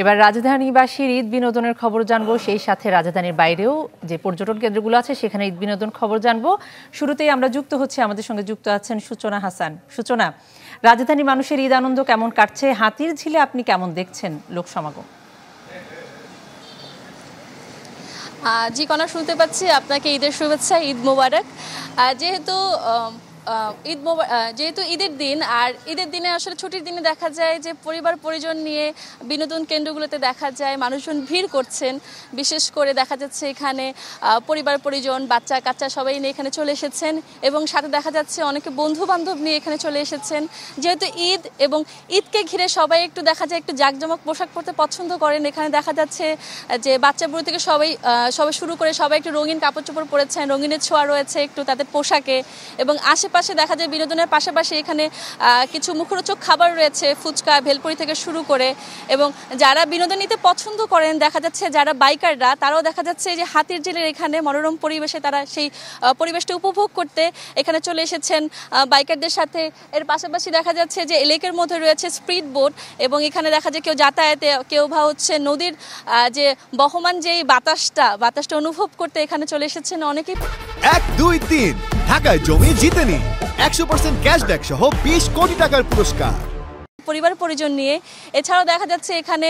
এবার রাজধানীবাসীর ঈদ বিনোদনের খবর জানবো সেই সাথে রাজধানীর বাইরেও যে পর্যটন কেন্দ্রগুলো আছে সেখানে ঈদ বিনোদন খবর জানবো শুরুতেই আমরা যুক্ত হচ্ছে আমাদের সঙ্গে যুক্ত আছেন সূচনা হাসান সূচনা রাজধানী মানুষের ঈদ আনন্দ কেমন কাটছে হাতির ঝিলে আপনি কেমন দেখছেন লোক সমাগম জি কনা শুনতে পাচ্ছি আপনাকে ঈদের শুভেচ্ছা ঈদ মোবারক যেহেতু ঈদ যেহেতু ঈদের দিন আর ঈদের দিনে আসলে ছুটির দিনে দেখা যায় যে পরিবার পরিজন নিয়ে বিনোদন কেন্দ্রগুলোতে দেখা যায় মানুষজন ভিড় করছেন বিশেষ করে দেখা যাচ্ছে এখানে পরিবার পরিজন বাচ্চা কাচ্চা সবাই নিয়ে এখানে চলে এসেছেন এবং সাথে দেখা যাচ্ছে অনেকে বন্ধু বান্ধব নিয়ে এখানে চলে এসেছেন যেহেতু ঈদ এবং ঈদকে ঘিরে সবাই একটু দেখা যায় একটু জাকজমক পোশাক পরতে পছন্দ করেন এখানে দেখা যাচ্ছে যে বাচ্চা বুড়ো থেকে সবাই সবাই শুরু করে সবাই একটু রঙিন কাপড় চোপড় পরেছেন রঙিনের ছোঁয়া রয়েছে একটু তাদের পোশাকে এবং আশেপাশে পাশে দেখা যায় বিনোদনের পাশাপাশি এখানে কিছু মুখরোচক খাবার রয়েছে ফুচকা ভেলপুরি থেকে শুরু করে এবং যারা বিনোদন নিতে পছন্দ করেন দেখা যাচ্ছে যারা বাইকাররা তারাও দেখা যাচ্ছে যে হাতির জেলের এখানে মনোরম পরিবেশে তারা সেই পরিবেশটা উপভোগ করতে এখানে চলে এসেছেন বাইকারদের সাথে এর পাশাপাশি দেখা যাচ্ছে যে লেকের মধ্যে রয়েছে স্পিড বোট এবং এখানে দেখা যায় কেউ যাতায়াতে কেউ বা হচ্ছে নদীর যে বহমান যেই বাতাসটা বাতাসটা অনুভব করতে এখানে চলে এসেছেন অনেকেই এক দুই তিন ঢাকায় জমি জিতে নিন একশো পার্সেন্ট ক্যাশব্যাক সহ বিশ কোটি টাকার পুরস্কার পরিবার পরিজন নিয়ে এছাড়াও দেখা যাচ্ছে এখানে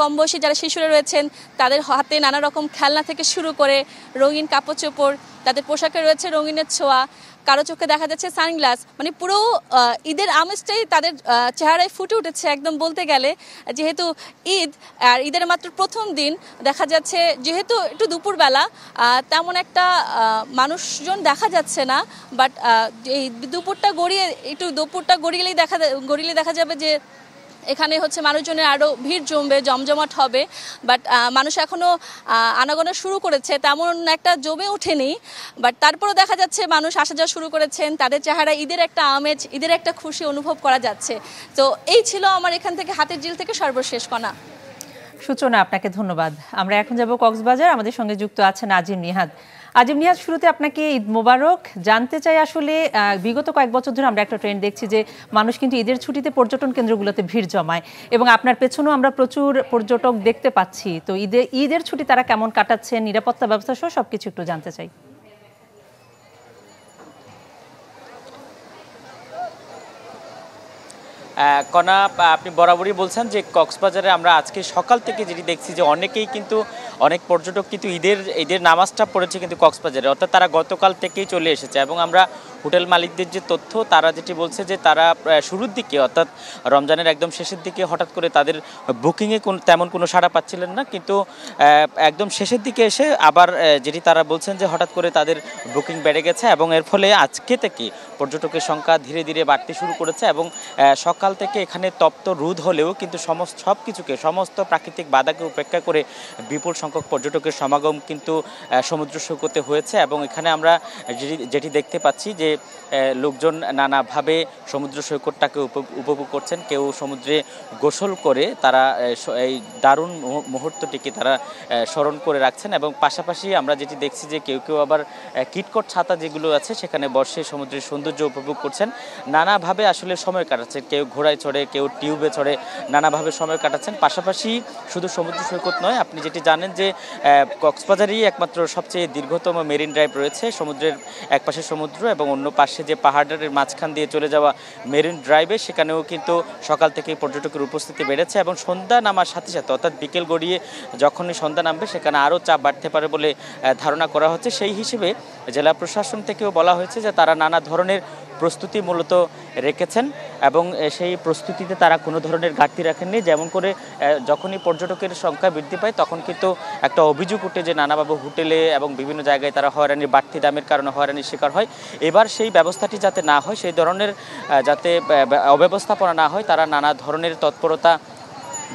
কম বয়সী যারা শিশুরা রয়েছেন তাদের হাতে নানা রকম খেলনা থেকে শুরু করে রঙিন কাপড় চোপড় তাদের পোশাকে রয়েছে রঙিনের ছোঁয়া কারো চোখে দেখা যাচ্ছে সানগ্লাস মানে পুরো ঈদের আমেজটাই তাদের চেহারায় ফুটে উঠেছে একদম বলতে গেলে যেহেতু ঈদ আর ঈদের মাত্র প্রথম দিন দেখা যাচ্ছে যেহেতু একটু দুপুরবেলা তেমন একটা মানুষজন দেখা যাচ্ছে না বাট এই দুপুরটা গড়িয়ে একটু দুপুরটা গড়িয়েলেই দেখা গড়িয়ে দেখা যাবে যে এখানে হচ্ছে মানুষজনের আরও ভিড় জমবে জমজমাট হবে বাট মানুষ এখনও আনাগোনা শুরু করেছে তেমন একটা জমে ওঠেনি বাট তারপরে দেখা যাচ্ছে মানুষ আসা যাওয়া শুরু করেছেন তাদের চেহারা ঈদের একটা আমেজ ঈদের একটা খুশি অনুভব করা যাচ্ছে তো এই ছিল আমার এখান থেকে হাতের জিল থেকে সর্বশেষ কণা সূচনা আপনাকে ধন্যবাদ আমরা এখন যাব কক্সবাজার আমাদের সঙ্গে যুক্ত আছেন আজিম নিহাদ আজিম নিহাদ শুরুতে আপনাকে ঈদ মোবারক জানতে চাই আসলে বিগত কয়েক বছর ধরে আমরা একটা ট্রেন্ড দেখছি যে মানুষ কিন্তু ঈদের ছুটিতে পর্যটন কেন্দ্রগুলোতে ভিড় জমায় এবং আপনার পেছনেও আমরা প্রচুর পর্যটক দেখতে পাচ্ছি তো ঈদে ঈদের ছুটি তারা কেমন কাটাচ্ছেন নিরাপত্তা ব্যবস্থা সহ সব কিছু একটু জানতে চাই কণা আপনি বরাবরই বলছেন যে কক্সবাজারে আমরা আজকে সকাল থেকে যেটি দেখছি যে অনেকেই কিন্তু অনেক পর্যটক কিন্তু ঈদের ঈদের নামাজটা পড়েছে কিন্তু কক্সবাজারে অর্থাৎ তারা গতকাল থেকেই চলে এসেছে এবং আমরা হোটেল মালিকদের যে তথ্য তারা যেটি বলছে যে তারা শুরুর দিকে অর্থাৎ রমজানের একদম শেষের দিকে হঠাৎ করে তাদের বুকিংয়ে কোনো তেমন কোনো সাড়া পাচ্ছিলেন না কিন্তু একদম শেষের দিকে এসে আবার যেটি তারা বলছেন যে হঠাৎ করে তাদের বুকিং বেড়ে গেছে এবং এর ফলে আজকে থেকে পর্যটকের সংখ্যা ধীরে ধীরে বাড়তে শুরু করেছে এবং সকাল থেকে এখানে তপ্ত রোদ হলেও কিন্তু সমস্ত সব কিছুকে সমস্ত প্রাকৃতিক বাধাকে উপেক্ষা করে বিপুল সংখ্যক পর্যটকের সমাগম কিন্তু সমুদ্র সৈকতে হয়েছে এবং এখানে আমরা যেটি দেখতে পাচ্ছি যে লোকজন নানাভাবে সমুদ্র সৈকতটাকে উপভোগ করছেন কেউ সমুদ্রে গোসল করে তারা এই দারুণ মুহূর্তটিকে তারা স্মরণ করে রাখছেন এবং পাশাপাশি আমরা যেটি দেখছি যে কেউ কেউ আবার কিটকট ছাতা যেগুলো আছে সেখানে বর্ষে সমুদ্রের সৌন্দর্য উপভোগ করছেন নানাভাবে আসলে সময় কাটাচ্ছেন কেউ ঘোড়ায় চড়ে কেউ টিউবে চড়ে নানাভাবে সময় কাটাচ্ছেন পাশাপাশি শুধু সমুদ্র সৈকত নয় আপনি যেটি জানেন যে কক্সবাজারই একমাত্র সবচেয়ে দীর্ঘতম মেরিন ড্রাইভ রয়েছে সমুদ্রের এক পাশে সমুদ্র এবং অন্য পাশে যে পাহাড়ের মাঝখান দিয়ে চলে যাওয়া মেরিন ড্রাইভে সেখানেও কিন্তু সকাল থেকে পর্যটকের উপস্থিতি বেড়েছে এবং সন্ধ্যা নামার সাথে সাথে মুহূর্তে অর্থাৎ বিকেল গড়িয়ে যখনই সন্ধ্যা নামবে সেখানে আরও চাপ বাড়তে পারে বলে ধারণা করা হচ্ছে সেই হিসেবে জেলা প্রশাসন থেকেও বলা হয়েছে যে তারা নানা ধরনের প্রস্তুতি মূলত রেখেছেন এবং সেই প্রস্তুতিতে তারা কোনো ধরনের ঘাটতি রাখেননি যেমন করে যখনই পর্যটকের সংখ্যা বৃদ্ধি পায় তখন কিন্তু একটা অভিযোগ উঠে যে নানাভাবে হোটেলে এবং বিভিন্ন জায়গায় তারা হয়রানির বাড়তি দামের কারণে হয়রানির শিকার হয় এবার সেই ব্যবস্থাটি যাতে না হয় সেই ধরনের যাতে অব্যবস্থাপনা না হয় তারা নানা ধরনের তৎপরতা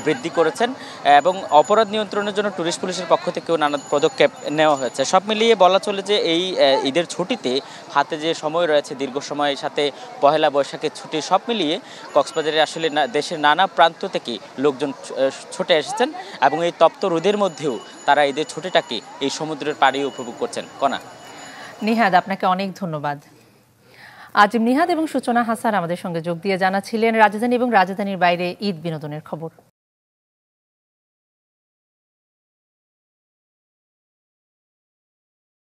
বৃদ্ধি করেছেন এবং অপরাধ নিয়ন্ত্রণের জন্য ট্যুরিস্ট পুলিশের পক্ষ থেকেও নানা পদক্ষেপ নেওয়া হয়েছে সব মিলিয়ে বলা চলে যে এই ঈদের ছুটিতে হাতে যে সময় রয়েছে দীর্ঘ সময়ের সাথে পহেলা বৈশাখের ছুটি সব মিলিয়ে কক্সবাজারে আসলে দেশের নানা প্রান্ত থেকে লোকজন ছুটে এসেছেন এবং এই তপ্ত রোদের মধ্যেও তারা ঈদের ছুটিটাকে এই সমুদ্রের পাড়ে উপভোগ করছেন কনা নিহাদ আপনাকে অনেক ধন্যবাদ আজিম নিহাদ এবং সূচনা হাসান আমাদের সঙ্গে যোগ দিয়ে জানাছিলেন রাজধানী এবং রাজধানীর বাইরে ঈদ বিনোদনের খবর